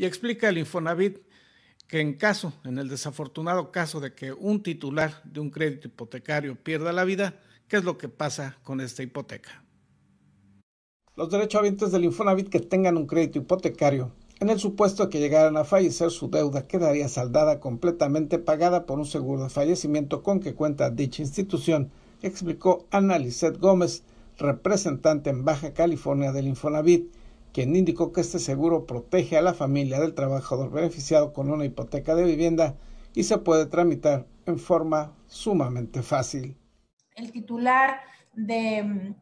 y explica el Infonavit que en caso, en el desafortunado caso de que un titular de un crédito hipotecario pierda la vida, ¿qué es lo que pasa con esta hipoteca? Los derechohabientes del Infonavit que tengan un crédito hipotecario, en el supuesto que llegaran a fallecer, su deuda quedaría saldada completamente pagada por un seguro de fallecimiento con que cuenta dicha institución, explicó Ana Gómez, representante en Baja California del Infonavit quien indicó que este seguro protege a la familia del trabajador beneficiado con una hipoteca de vivienda y se puede tramitar en forma sumamente fácil. El titular de,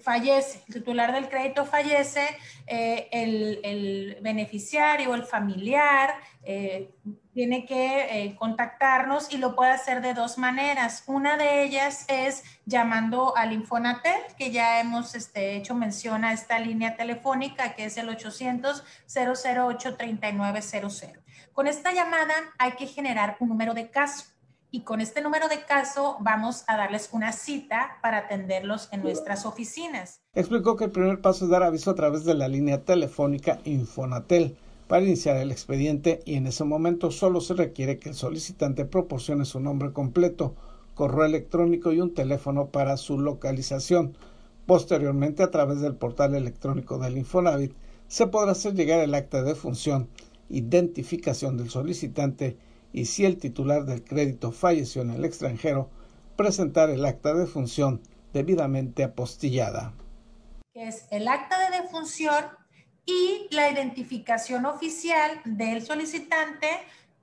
fallece, el titular del crédito fallece, eh, el, el, beneficiario, el familiar, eh, tiene que eh, contactarnos y lo puede hacer de dos maneras. Una de ellas es llamando al Infonatel, que ya hemos este, hecho mención a esta línea telefónica que es el 800-008-3900. Con esta llamada hay que generar un número de caso y con este número de caso vamos a darles una cita para atenderlos en nuestras oficinas. Explicó que el primer paso es dar aviso a través de la línea telefónica Infonatel para iniciar el expediente y en ese momento solo se requiere que el solicitante proporcione su nombre completo, correo electrónico y un teléfono para su localización. Posteriormente, a través del portal electrónico del Infonavit, se podrá hacer llegar el acta de función, identificación del solicitante y si el titular del crédito falleció en el extranjero, presentar el acta de función debidamente apostillada. Es el acta de defunción y la identificación oficial del solicitante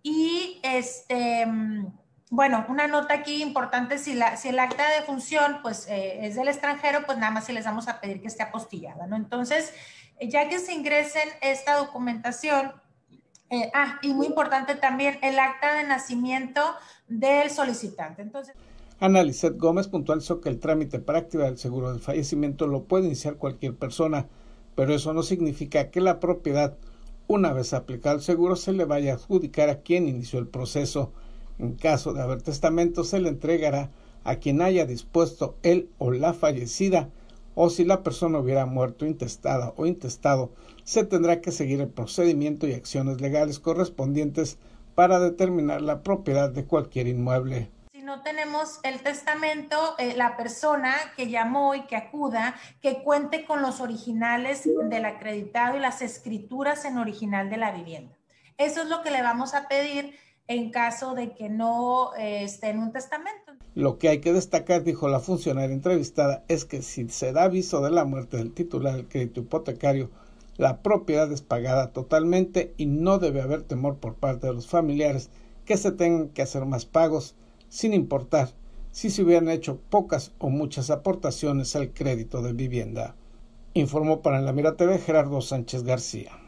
y este mm, bueno, una nota aquí importante, si, la, si el acta de función pues, eh, es del extranjero, pues nada más si les vamos a pedir que esté apostillada, ¿no? Entonces, eh, ya que se ingresen esta documentación, eh, ah, y muy importante también, el acta de nacimiento del solicitante. Entonces... Ana Lizeth Gómez puntualizó que el trámite para activar seguro del fallecimiento lo puede iniciar cualquier persona pero eso no significa que la propiedad, una vez aplicado el seguro, se le vaya a adjudicar a quien inició el proceso. En caso de haber testamento, se le entregará a quien haya dispuesto él o la fallecida, o si la persona hubiera muerto intestada o intestado, se tendrá que seguir el procedimiento y acciones legales correspondientes para determinar la propiedad de cualquier inmueble no tenemos el testamento, eh, la persona que llamó y que acuda, que cuente con los originales del acreditado y las escrituras en original de la vivienda. Eso es lo que le vamos a pedir en caso de que no eh, esté en un testamento. Lo que hay que destacar, dijo la funcionaria entrevistada, es que si se da aviso de la muerte del titular del crédito hipotecario, la propiedad es pagada totalmente y no debe haber temor por parte de los familiares que se tengan que hacer más pagos sin importar si se hubieran hecho pocas o muchas aportaciones al crédito de vivienda. Informó para la Mira TV Gerardo Sánchez García.